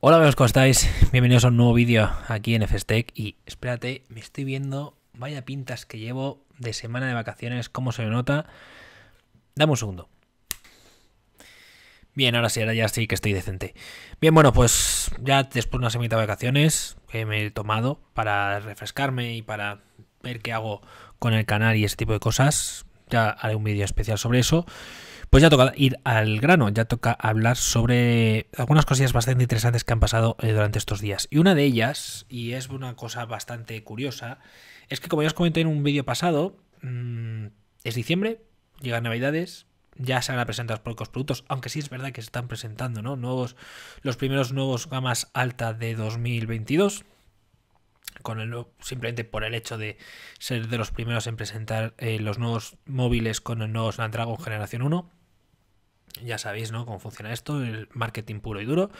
Hola amigos, ¿cómo estáis? Bienvenidos a un nuevo vídeo aquí en FSTech y espérate, me estoy viendo, vaya pintas que llevo de semana de vacaciones, cómo se me nota. Dame un segundo. Bien, ahora sí, ahora ya sí que estoy decente. Bien, bueno, pues ya después de una semana de vacaciones que me he tomado para refrescarme y para ver qué hago con el canal y ese tipo de cosas. Ya haré un vídeo especial sobre eso. Pues ya toca ir al grano, ya toca hablar sobre algunas cosillas bastante interesantes que han pasado eh, durante estos días. Y una de ellas, y es una cosa bastante curiosa, es que como ya os comenté en un vídeo pasado, mm, es diciembre, llegan navidades, ya se han presentado presentar pocos productos, aunque sí es verdad que se están presentando, Nuevos, los primeros nuevos gamas alta de 2022. Con simplemente por el hecho de ser de los primeros en presentar eh, los nuevos móviles con el nuevo Snapdragon Generación 1. Ya sabéis, ¿no? Cómo funciona esto, el marketing puro y duro.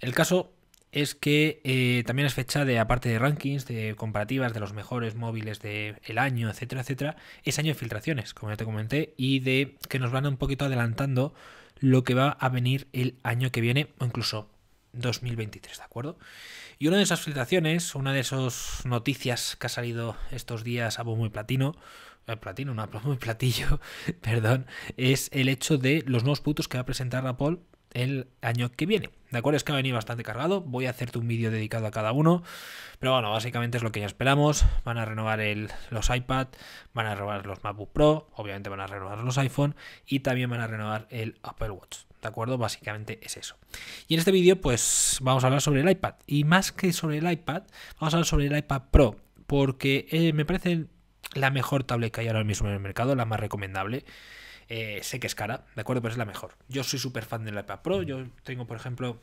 El caso es que eh, también es fecha de, aparte de rankings, de comparativas de los mejores móviles del el año, etcétera, etcétera, es año de filtraciones, como ya te comenté, y de que nos van un poquito adelantando lo que va a venir el año que viene, o incluso 2023, ¿de acuerdo? Y una de esas filtraciones, una de esas noticias que ha salido estos días a boom y platino, eh, platino, una platillo, perdón, es el hecho de los nuevos productos que va a presentar Apple el año que viene. ¿De acuerdo? Es que va a venir bastante cargado. Voy a hacerte un vídeo dedicado a cada uno. Pero bueno, básicamente es lo que ya esperamos. Van a renovar los iPad, van a renovar los MacBook Pro, obviamente van a renovar los iPhone y también van a renovar el Apple Watch. ¿De acuerdo? Básicamente es eso. Y en este vídeo pues vamos a hablar sobre el iPad. Y más que sobre el iPad, vamos a hablar sobre el iPad Pro. Porque eh, me parece la mejor tablet que hay ahora mismo en el mercado, la más recomendable. Eh, sé que es cara, ¿de acuerdo? Pero es la mejor. Yo soy súper fan del iPad Pro. Yo tengo, por ejemplo,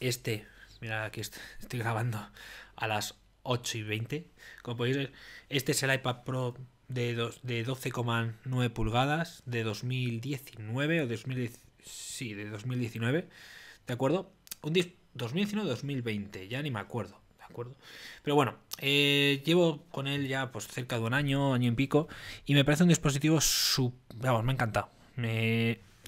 este. Mira, aquí estoy grabando a las 8 y 20. Como podéis ver, este es el iPad Pro de, de 12,9 pulgadas de 2019 o sí, de 2019. ¿De acuerdo? Un 2019-2020, ya ni me acuerdo. Pero bueno, eh, llevo con él ya pues cerca de un año, año y pico, y me parece un dispositivo, vamos, me ha encantado.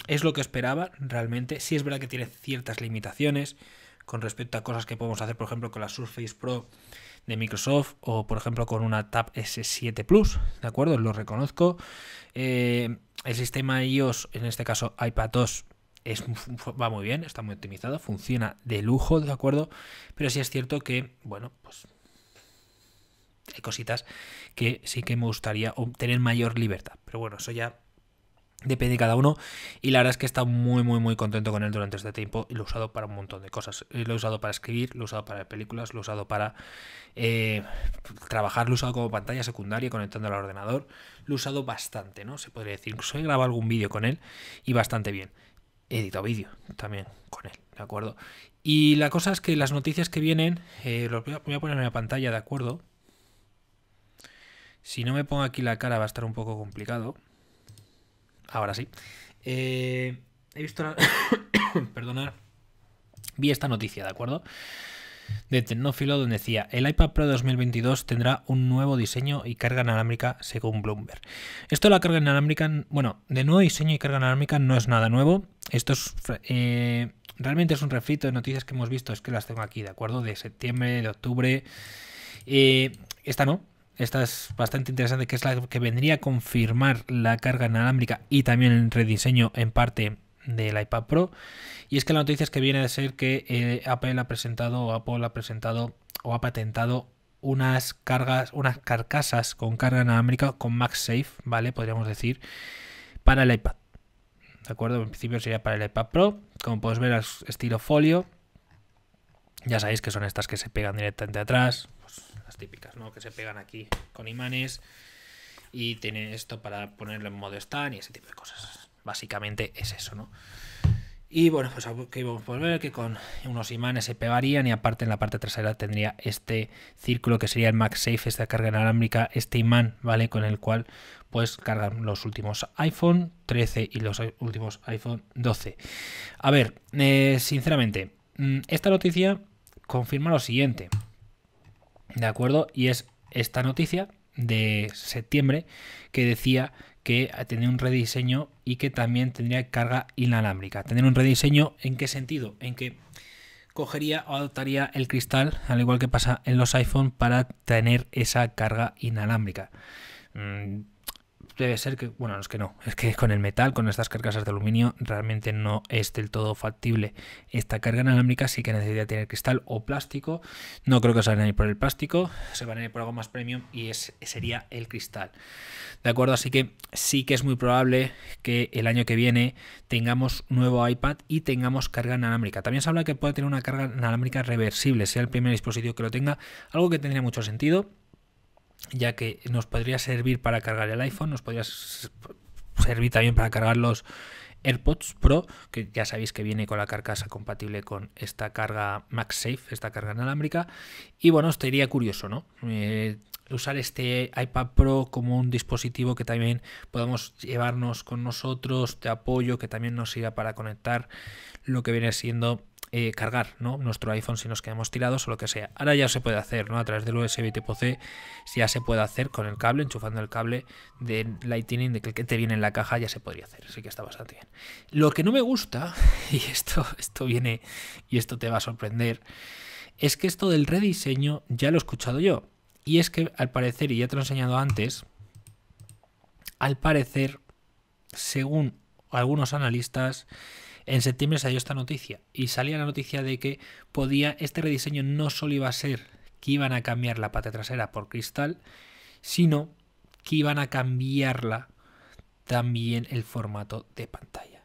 Es lo que esperaba realmente. Sí es verdad que tiene ciertas limitaciones con respecto a cosas que podemos hacer, por ejemplo, con la Surface Pro de Microsoft o, por ejemplo, con una Tab S7 Plus, ¿de acuerdo? Lo reconozco. Eh, el sistema iOS, en este caso iPadOS, va muy bien, está muy optimizado, funciona de lujo, ¿de acuerdo? Pero sí es cierto que, bueno, pues hay cositas que sí que me gustaría obtener mayor libertad. Pero bueno, eso ya depende de cada uno. Y la verdad es que he estado muy, muy, muy contento con él durante este tiempo. Lo he usado para un montón de cosas. Eh, lo he usado para escribir, lo he usado para películas, lo he usado para eh, trabajar, lo he usado como pantalla secundaria conectando al ordenador. Lo he usado bastante, ¿no? Se podría decir. Incluso he grabado algún vídeo con él y bastante bien edito vídeo también con él, ¿de acuerdo? Y la cosa es que las noticias que vienen, eh, voy a, poner en la pantalla, ¿de acuerdo? Si no me pongo aquí la cara va a estar un poco complicado. Ahora sí. Eh, he visto... La... Perdonar. Vi esta noticia, ¿de acuerdo? De Tecnófilo donde decía, el iPad Pro 2022 tendrá un nuevo diseño y carga inalámbrica según Bloomberg. Esto de la carga inalámbrica, bueno, de nuevo diseño y carga inalámbrica no es nada nuevo estos eh, realmente es un refrito de noticias que hemos visto, es que las tengo aquí, ¿de acuerdo? De septiembre, de octubre. Eh, esta no, esta es bastante interesante, que es la que vendría a confirmar la carga inalámbrica y también el rediseño en parte del iPad Pro. Y es que la noticia es que viene a ser que eh, Apple ha presentado, o Apple ha presentado, o ha patentado unas cargas, unas carcasas con carga inalámbrica con MagSafe, ¿vale? Podríamos decir, para el iPad. ¿de acuerdo? En principio sería para el iPad Pro, como podéis ver es estilo folio, ya sabéis que son estas que se pegan directamente atrás, pues, las típicas, ¿no? Que se pegan aquí con imanes y tiene esto para ponerlo en modo stand y ese tipo de cosas. Básicamente es eso, ¿no? Y bueno, pues que íbamos a ver que con unos imanes se pegarían y aparte en la parte trasera tendría este círculo que sería el MagSafe, esta carga inalámbrica, este imán, ¿vale? Con el cual pues cargan los últimos iPhone 13 y los últimos iPhone 12. A ver, eh, sinceramente, mm, esta noticia confirma lo siguiente, ¿de acuerdo? Y es esta noticia de septiembre que decía que tener un rediseño y que también tendría carga inalámbrica. Tener un rediseño, ¿en qué sentido? En que cogería o adoptaría el cristal, al igual que pasa en los iPhone, para tener esa carga inalámbrica. Mm, debe ser que, bueno, es que no, es que con el metal, con estas carcasas de aluminio, realmente no es del todo factible. Esta carga inalámbrica sí que necesita tener cristal o plástico. No creo que se van a ir por el plástico, se van a ir por algo más premium y es, sería el cristal. ¿De acuerdo? Así que sí que es muy probable que el año que viene tengamos nuevo iPad y tengamos carga inalámbrica. También se habla que puede tener una carga inalámbrica reversible, sea el primer dispositivo que lo tenga, algo que tendría mucho sentido ya que nos podría servir para cargar el iPhone, nos podría servir también para cargar los AirPods Pro, que ya sabéis que viene con la carcasa compatible con esta carga MagSafe, esta carga inalámbrica. Y bueno, estaría curioso, ¿no? Eh, usar este iPad Pro como un dispositivo que también podamos llevarnos con nosotros de apoyo, que también nos sirva para conectar lo que viene siendo eh, cargar nuestro iPhone si nos quedamos tirados o lo que sea. Ahora ya se puede hacer, ¿no? A través del USB tipo C ya se puede hacer con el cable, enchufando el cable de Lightning de que te viene en la caja, ya se podría hacer. Así que está bastante bien. Lo que no me gusta, y esto, esto viene, y esto te va a sorprender, es que esto del rediseño ya lo he escuchado yo. Y es que al parecer, y ya te lo he enseñado antes, al parecer, según algunos analistas, en septiembre salió esta noticia y salía la noticia de que podía, este rediseño no solo iba a ser que iban a cambiar la pata trasera por cristal, sino que iban a cambiarla también el formato de pantalla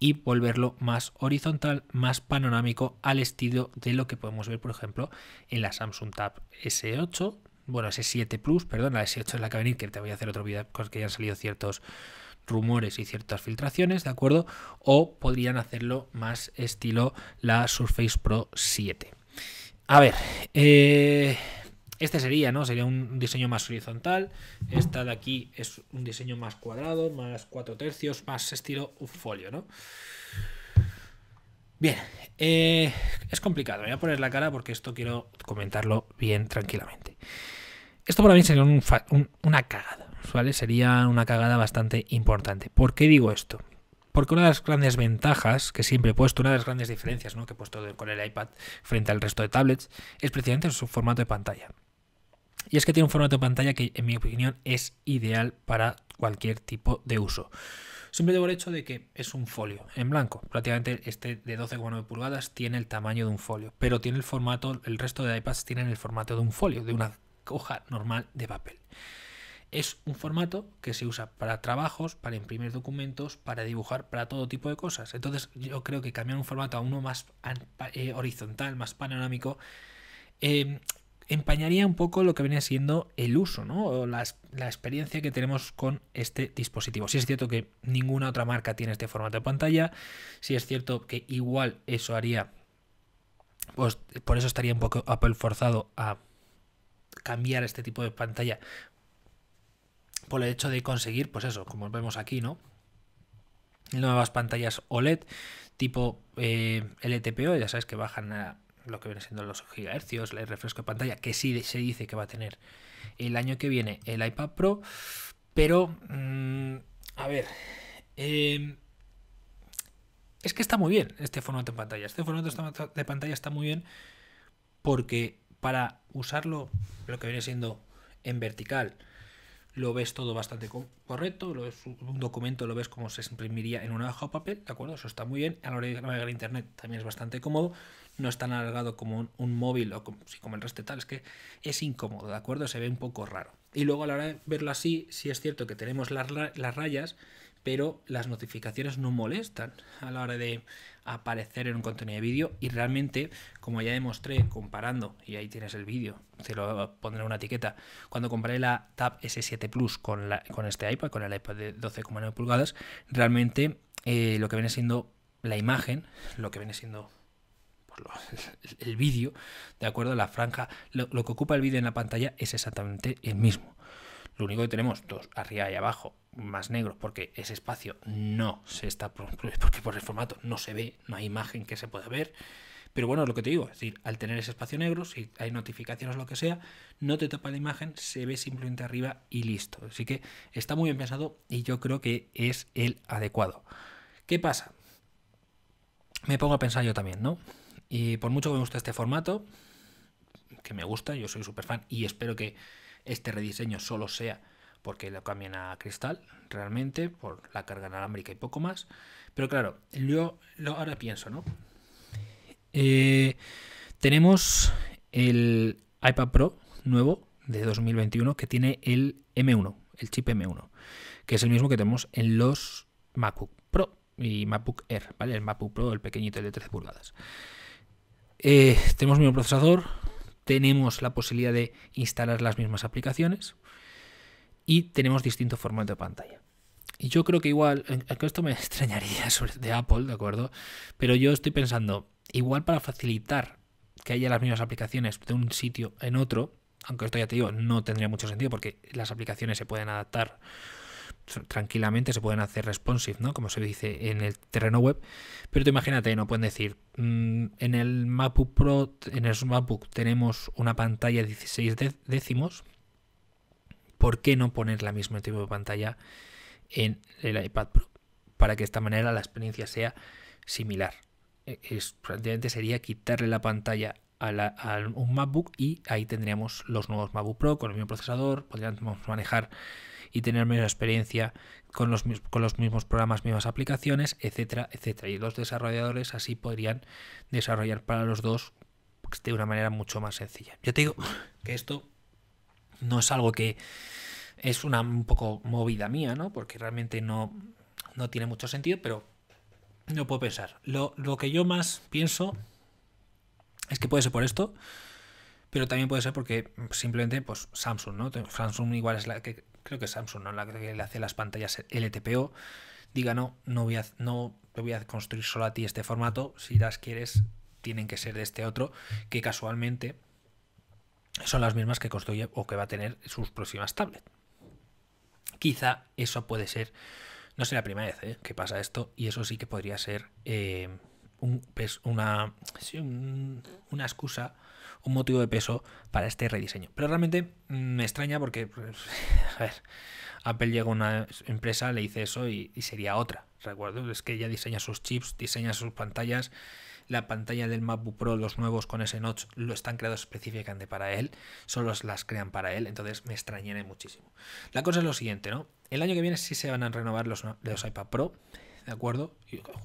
y volverlo más horizontal, más panorámico al estilo de lo que podemos ver, por ejemplo, en la Samsung Tab S8, bueno, S7 Plus, perdón, la S8 es la que que te voy a hacer otro video porque ya han salido ciertos rumores y ciertas filtraciones, ¿de acuerdo? O podrían hacerlo más estilo la Surface Pro 7. A ver, eh, este sería, ¿no? Sería un diseño más horizontal. Esta de aquí es un diseño más cuadrado, más 4 tercios, más estilo folio, ¿no? Bien, eh, es complicado. Me voy a poner la cara porque esto quiero comentarlo bien tranquilamente. Esto para mí sería una cagada. Sería una cagada bastante importante. ¿Por qué digo esto? Porque una de las grandes ventajas que siempre he puesto, una de las grandes diferencias que he puesto con el iPad frente al resto de tablets, es precisamente su formato de pantalla. Y es que tiene un formato de pantalla que, en mi opinión, es ideal para cualquier tipo de uso. Siempre por el hecho de que es un folio en blanco. Prácticamente este de 12,9 pulgadas tiene el tamaño de un folio, pero tiene el formato, el resto de iPads tienen el formato de un folio, de una hoja normal de papel es un formato que se usa para trabajos, para imprimir documentos, para dibujar, para todo tipo de cosas. Entonces yo creo que cambiar un formato a uno más eh, horizontal, más panorámico, em, empañaría un poco lo que viene siendo el uso, ¿no? O la, experiencia que tenemos con este dispositivo. Si es cierto que ninguna otra marca tiene este formato de pantalla, si es cierto que igual eso haría, pues por eso estaría un poco Apple forzado a cambiar este tipo de pantalla por el hecho de conseguir, pues eso, como vemos aquí, ¿no? Nuevas pantallas OLED tipo eh, LTPO, ya sabes que bajan a lo que viene siendo los gigahercios, el refresco de pantalla, que sí se dice que va a tener el año que viene el iPad Pro, pero, mm, a ver, em, es que está muy bien este formato de pantalla. Este formato de pantalla está muy bien porque para usarlo, lo que viene siendo en vertical, lo ves todo bastante correcto, lo ves, un documento lo ves como se imprimiría en una hoja de papel, ¿de acuerdo? Eso está muy bien, a la hora de navegar Internet también es bastante cómodo, no es tan alargado como un, móvil o como, el resto de tal, es que es incómodo, ¿de acuerdo? Se ve un poco raro. Y luego a la hora de verlo así, sí es cierto que tenemos las, rayas, pero las notificaciones no molestan a la hora de aparecer en un contenido de vídeo y realmente, como ya demostré comparando, y ahí tienes el vídeo, te lo pondré en una etiqueta, cuando comparé la Tab S7 Plus con, la, con este iPad, con el iPad de 12,9 pulgadas, realmente eh, lo que viene siendo la imagen, lo que viene siendo el, vídeo, ¿de acuerdo? a La franja, lo, que ocupa el vídeo en la pantalla es exactamente el mismo. Lo único que tenemos, dos arriba y abajo, más negros, porque ese espacio no se está, porque por el formato no se ve, no hay imagen que se pueda ver. Pero bueno, lo que te digo, es decir, al tener ese espacio negro, si hay notificaciones o lo que sea, no te tapa la imagen, se ve simplemente arriba y listo. Así que está muy bien pensado y yo creo que es el adecuado. ¿Qué pasa? Me pongo a pensar yo también, ¿no? Y por mucho que me guste este formato, que me gusta, yo soy súper fan y espero que este rediseño solo sea porque lo cambian a cristal realmente, por la carga inalámbrica y poco más. Pero claro, yo lo, ahora pienso, ¿no? Eh, tenemos el iPad Pro nuevo de 2021 que tiene el M1, el chip M1, que es el mismo que tenemos en los MacBook Pro y MacBook Air, ¿vale? El MacBook Pro, el pequeñito de 13 pulgadas. Eh, tenemos el mismo procesador, tenemos la posibilidad de instalar las mismas aplicaciones y tenemos distinto formato de pantalla. Y yo creo que igual, esto me extrañaría sobre de Apple, ¿de acuerdo? Pero yo estoy pensando, igual para facilitar que haya las mismas aplicaciones de un sitio en otro, aunque esto ya te digo, no tendría mucho sentido porque las aplicaciones se pueden adaptar tranquilamente se pueden hacer responsive, Como se dice en el terreno web. Pero te imagínate, no pueden decir, mm, en el MacBook Pro, en el MacBook tenemos una pantalla 16 décimos. ¿Por qué no poner la misma tipo de pantalla en el iPad Pro? Para que de esta manera la experiencia sea similar. E, es, prácticamente sería quitarle la pantalla a, la, a, un MacBook y ahí tendríamos los nuevos MacBook Pro con el mismo procesador, podríamos manejar y tener menos experiencia con los, con los mismos programas, mismas aplicaciones, etcétera, etcétera. Y los desarrolladores así podrían desarrollar para los dos de una manera mucho más sencilla. Yo te digo que esto no es algo que es una un poco movida mía, ¿no? Porque realmente no, no tiene mucho sentido, pero no puedo pensar. Lo, que yo más pienso es que puede ser por esto, pero también puede ser porque simplemente, pues Samsung, ¿no? Samsung igual es la que creo que Samsung, ¿no? La que le hace las pantallas LTPO, diga no, no voy a, no voy a construir solo a ti este formato, si las quieres tienen que ser de este otro, que casualmente son las mismas que construye o que va a tener sus próximas tablets. Quizá eso puede ser, no sé la primera vez ¿eh? que pasa esto, y eso sí que podría ser... Eh, un, peso, una, una excusa, un motivo de peso para este rediseño. Pero realmente mm, me extraña porque, pues, a ver, Apple llegó a una empresa, le hice eso y, sería otra. Recuerdo, es que ella diseña sus chips, diseña sus pantallas. La pantalla del MacBook Pro, los nuevos con ese notch, lo están creados específicamente para él, solo las crean para él, entonces me extrañaré muchísimo. La cosa es lo siguiente, ¿no? El año que viene sí se van a renovar los, los iPad Pro, ¿de acuerdo?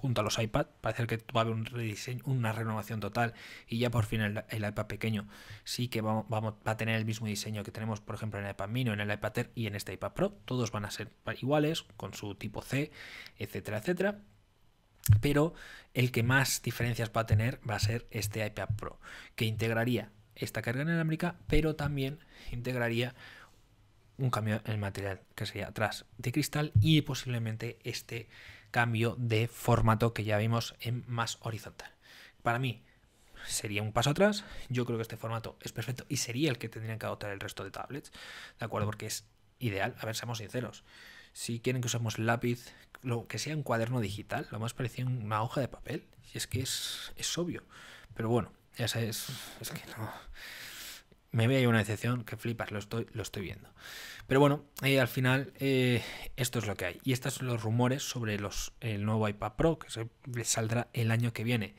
junto a los iPad, parece que va a haber un rediseño, una renovación total y ya por fin el, iPad pequeño sí que va, a tener el mismo diseño que tenemos, por ejemplo, en el iPad mini, en el iPad Air y en este iPad Pro. Todos van a ser iguales, con su tipo C, etcétera, etcétera. Pero el que más diferencias va a tener va a ser este iPad Pro, que integraría esta carga inalámbrica, pero también integraría un cambio en el material que sería atrás de cristal y posiblemente este cambio de formato que ya vimos en más horizontal. Para mí sería un paso atrás, yo creo que este formato es perfecto y sería el que tendrían que adoptar el resto de tablets, ¿de acuerdo? Porque es ideal, a ver, seamos sinceros. Si quieren que usemos lápiz, lo que sea un cuaderno digital, lo más parecido a una hoja de papel, y es que es, obvio. Pero bueno, ya sabes, es que no me veía una decepción que flipas, lo estoy, lo estoy viendo. Pero bueno, ahí eh, al final eh, esto es lo que hay. Y estos son los rumores sobre los, el nuevo iPad Pro que saldrá el año que viene.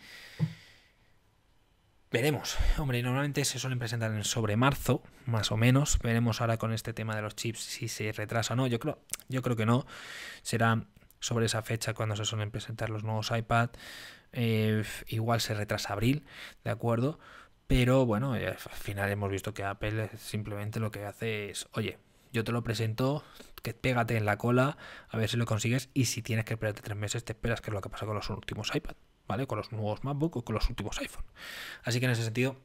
Veremos. Hombre, normalmente se suelen presentar en sobre marzo, más o menos. Veremos ahora con este tema de los chips si se retrasa o no. Yo creo, yo creo que no. Será sobre esa fecha cuando se suelen presentar los nuevos iPad. Eh, igual se retrasa abril, ¿de acuerdo? Pero bueno, eh, al final hemos visto que Apple simplemente lo que hace es, oye, yo te lo presento, que pégate en la cola, a ver si lo consigues y si tienes que esperarte tres meses, te esperas, que es lo que pasa con los últimos iPad, ¿vale? Con los nuevos MacBook o con los últimos iPhone. Así que en ese sentido,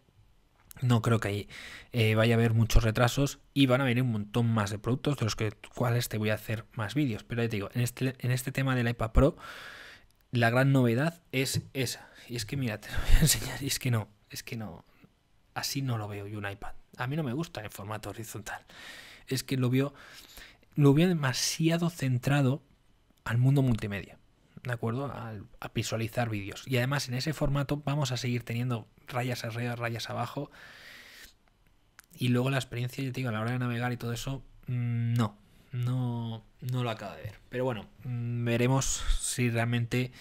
no creo que ahí eh, vaya a haber muchos retrasos y van a venir un montón más de productos de los que, cuales te voy a hacer más vídeos. Pero ya te digo, en este, en este tema del iPad Pro, la gran novedad es esa. Y es que mira, te lo voy a enseñar y es que no, es que no, así no lo veo y un iPad. A mí no me gusta en formato horizontal. Es que lo veo, lo veo demasiado centrado al mundo multimedia. ¿De acuerdo? A, visualizar vídeos. Y además en ese formato vamos a seguir teniendo rayas arriba, rayas abajo. Y luego la experiencia, yo te digo, a la hora de navegar y todo eso, mm, no, no, no lo acaba de ver. Pero bueno, mm, veremos si realmente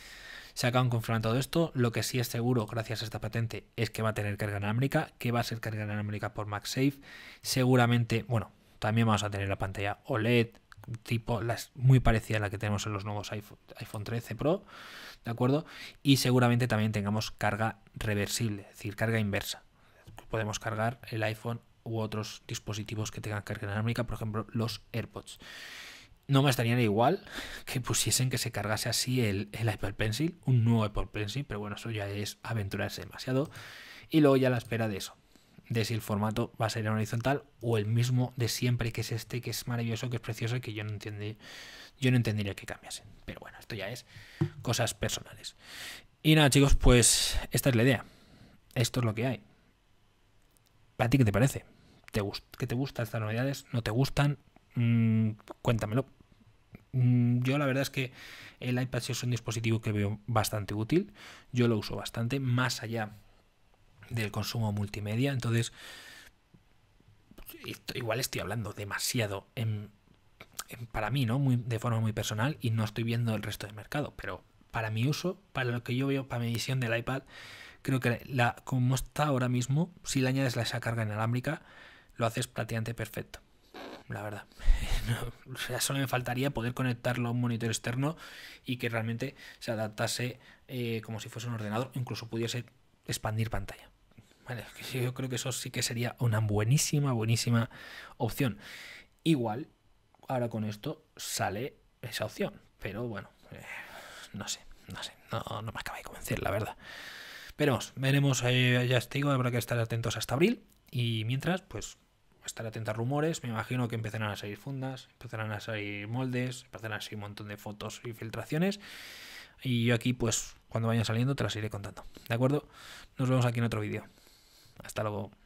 se acaban todo esto. Lo que sí es seguro, gracias a esta patente, es que va a tener carga inalámbrica, que va a ser carga inalámbrica por MagSafe. Seguramente, bueno, también vamos a tener la pantalla OLED, tipo muy parecida a la que tenemos en los nuevos iPhone, iPhone 13 Pro, ¿de acuerdo? Y seguramente también tengamos carga reversible, es decir, carga inversa. Podemos cargar el iPhone u otros dispositivos que tengan carga inalámbrica, por ejemplo, los AirPods no me estaría igual que pusiesen que se cargase así el, el Apple Pencil, un nuevo Apple Pencil, pero bueno, eso ya es aventurarse demasiado. Y luego ya la espera de eso, de si el formato va a ser en horizontal o el mismo de siempre, que es este, que es maravilloso, que es precioso y que yo no, entiendo, yo no entendería que cambiasen. Pero bueno, esto ya es cosas personales. Y nada, chicos, pues esta es la idea. Esto es lo que hay. ¿A ti qué te parece? ¿Te ¿Qué te gustan estas novedades? ¿No te gustan? Mm, cuéntamelo. Mm, yo la verdad es que el iPad es un dispositivo que veo bastante útil. Yo lo uso bastante, más allá del consumo multimedia. Entonces, igual estoy hablando demasiado en, para mí, ¿no? Muy, de forma muy personal y no estoy viendo el resto del mercado. Pero para mi uso, para lo que yo veo, para mi visión del iPad, creo que la, como está ahora mismo, si le añades la esa carga inalámbrica, lo haces prácticamente perfecto la verdad. solo me faltaría poder conectarlo a un monitor externo y que realmente se adaptase eh, como si fuese un ordenador, incluso pudiese expandir pantalla. Vale, yo creo que eso sí que sería una buenísima, buenísima opción. Igual, ahora con esto sale esa opción, pero bueno, eh, no sé, no sé, no, no me acaba de convencer, la verdad. Veremos, veremos, eh, ya os habrá que estar atentos hasta abril y mientras, pues estar atento a rumores, me imagino que empezarán a salir fundas, empezarán a salir moldes, empezarán a salir un montón de fotos y filtraciones. Y yo aquí, pues, cuando vayan saliendo, te las iré contando. ¿De acuerdo? Nos vemos aquí en otro vídeo. Hasta luego.